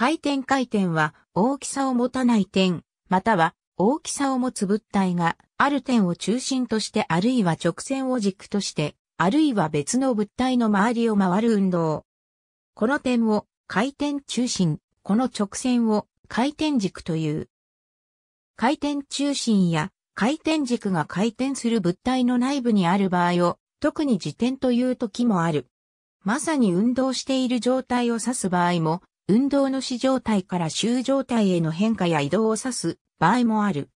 回転回転は大きさを持たない点、または大きさを持つ物体がある点を中心としてあるいは直線を軸として、あるいは別の物体の周りを回る運動。この点を回転中心、この直線を回転軸という。回転中心や回転軸が回転する物体の内部にある場合を特に自転という時もある。まさに運動している状態を指す場合も運動の死状態から終状態への変化や移動を指す場合もある。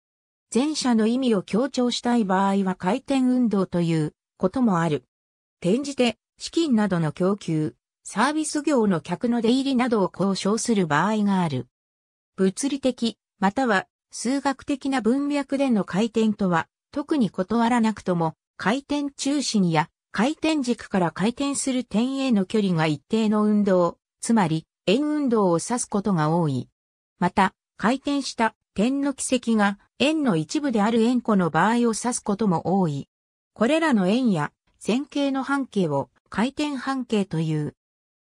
前者の意味を強調したい場合は回転運動ということもある。転じて、資金などの供給、サービス業の客の出入りなどを交渉する場合がある。物理的、または数学的な文脈での回転とは、特に断らなくとも、回転中心や回転軸から回転する点への距離が一定の運動、つまり円運動を指すことが多い。また、回転した点の軌跡が円の一部である円弧の場合を指すことも多い。これらの円や線形の半径を回転半径という。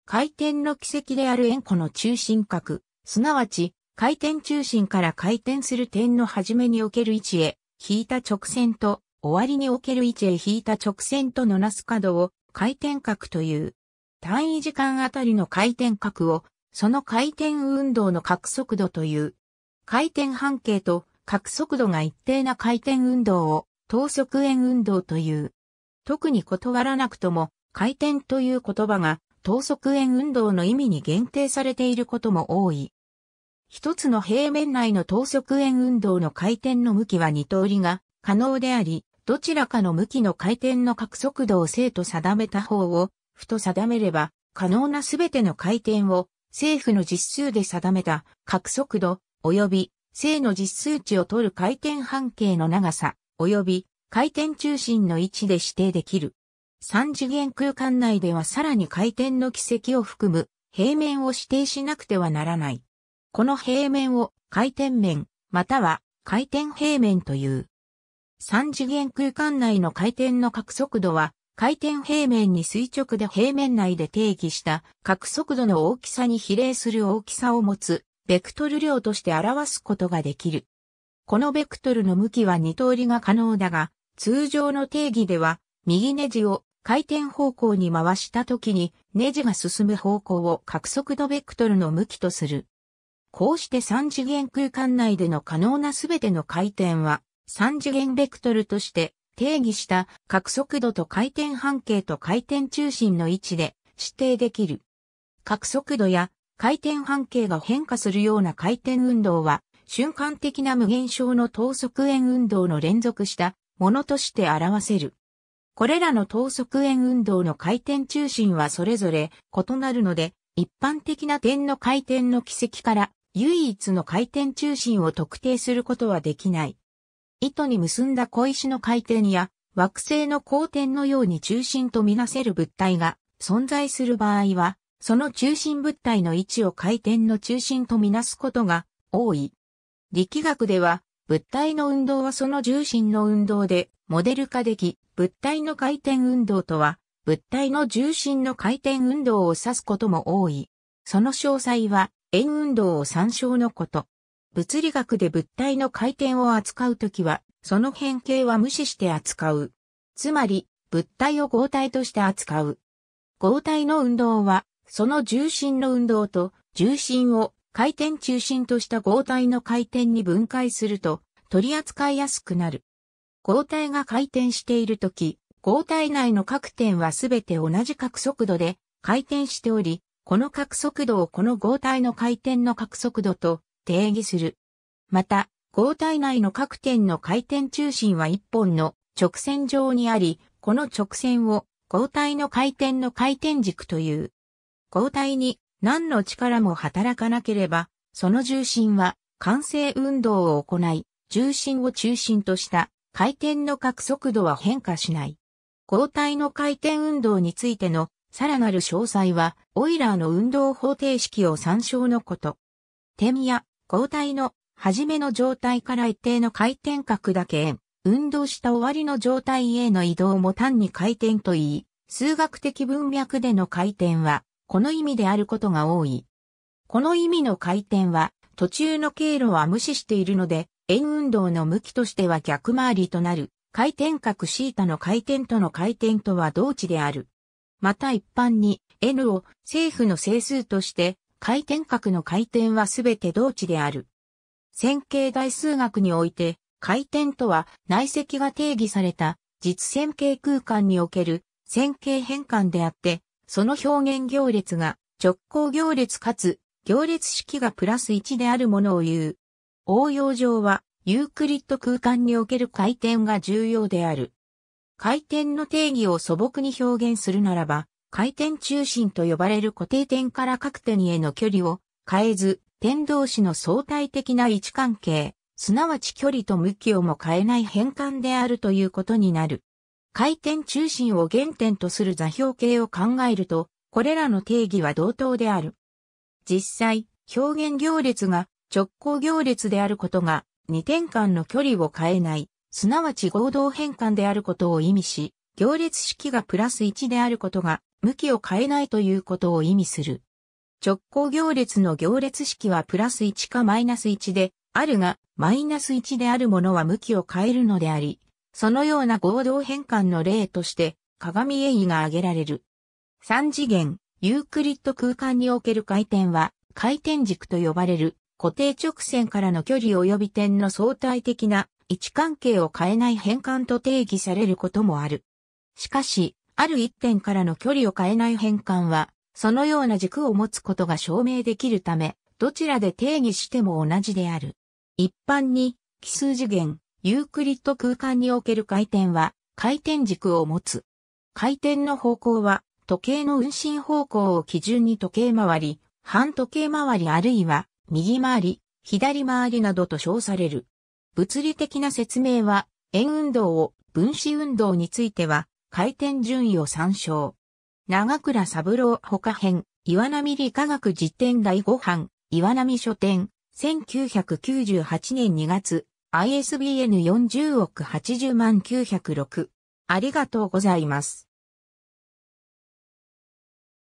回転の軌跡である円弧の中心角、すなわち回転中心から回転する点の始めにおける位置へ引いた直線と終わりにおける位置へ引いた直線とのなす角を回転角という。単位時間あたりの回転角を、その回転運動の角速度という。回転半径と角速度が一定な回転運動を、等速円運動という。特に断らなくとも、回転という言葉が、等速円運動の意味に限定されていることも多い。一つの平面内の等速円運動の回転の向きは二通りが可能であり、どちらかの向きの回転の角速度を正と定めた方を府と定めれば、可能なすべての回転を政府の実数で定めた角速度及び正の実数値を取る回転半径の長さ及び回転中心の位置で指定できる。三次元空間内ではさらに回転の軌跡を含む平面を指定しなくてはならない。この平面を回転面または回転平面という。三次元空間内の回転の角速度は回転平面に垂直で平面内で定義した各速度の大きさに比例する大きさを持つベクトル量として表すことができる。このベクトルの向きは二通りが可能だが、通常の定義では、右ネジを回転方向に回した時に、ネジが進む方向を各速度ベクトルの向きとする。こうして三次元空間内での可能なすべての回転は、三次元ベクトルとして定義した角速度と回転半径と回転中心の位置で指定できる。角速度や回転半径が変化するような回転運動は瞬間的な無限小の等速円運動の連続したものとして表せる。これらの等速円運動の回転中心はそれぞれ異なるので、一般的な点の回転の軌跡から唯一の回転中心を特定することはできない。糸に結んだ小石の回転や惑星の光点のように中心とみなせる物体が存在する場合は、その中心物体の位置を回転の中心とみなすことが多い。力学では、物体の運動はその重心の運動でモデル化でき、物体の回転運動とは、物体の重心の回転運動を指すことも多い。その詳細は、円運動を参照のこと。物理学で物体の回転を扱うときは、その変形は無視して扱う。つまり、物体を合体として扱う。合体の運動は、その重心の運動と、重心を回転中心とした合体の回転に分解すると、取り扱いやすくなる。合体が回転しているとき、合体内の各点はすべて同じ角速度で回転しており、この角速度をこの合体の回転の角速度と定義する。また、合体内の各点の回転中心は一本の直線上にあり、この直線を合体の回転の回転軸という。合体に何の力も働かなければ、その重心は慣性運動を行い、重心を中心とした回転の角速度は変化しない。合体の回転運動についてのさらなる詳細は、オイラーの運動方程式を参照のこと。点や交代の初めの状態から一定の回転角だけ円、運動した終わりの状態への移動も単に回転と言い、数学的文脈での回転は、この意味であることが多い。この意味の回転は、途中の経路は無視しているので、円運動の向きとしては逆回りとなる、回転角 θ の回転との回転とは同値である。また一般に、n を政府の整数として、回転角の回転はすべて同値である。線形代数学において、回転とは内積が定義された実線形空間における線形変換であって、その表現行列が直行行列かつ行列式がプラス1であるものを言う。応用上はユークリッド空間における回転が重要である。回転の定義を素朴に表現するならば、回転中心と呼ばれる固定点から各点への距離を変えず、点同士の相対的な位置関係、すなわち距離と向きをも変えない変換であるということになる。回転中心を原点とする座標形を考えると、これらの定義は同等である。実際、表現行列が直行行列であることが、二点間の距離を変えない、すなわち合同変換であることを意味し、行列式がプラス1であることが向きを変えないということを意味する。直行行列の行列式はプラス1かマイナス1で、あるが、マイナス1であるものは向きを変えるのであり、そのような合同変換の例として、鏡絵意が挙げられる。3次元、ユークリッド空間における回転は、回転軸と呼ばれる固定直線からの距離及び点の相対的な位置関係を変えない変換と定義されることもある。しかし、ある一点からの距離を変えない変換は、そのような軸を持つことが証明できるため、どちらで定義しても同じである。一般に、奇数次元、ユークリッド空間における回転は、回転軸を持つ。回転の方向は、時計の運針方向を基準に時計回り、反時計回りあるいは、右回り、左回りなどと称される。物理的な説明は、円運動を分子運動については、回転順位を参照。長倉三郎他編、岩波理科学実典第5版、岩波書店、1998年2月、ISBN40 億80万906。ありがとうございます。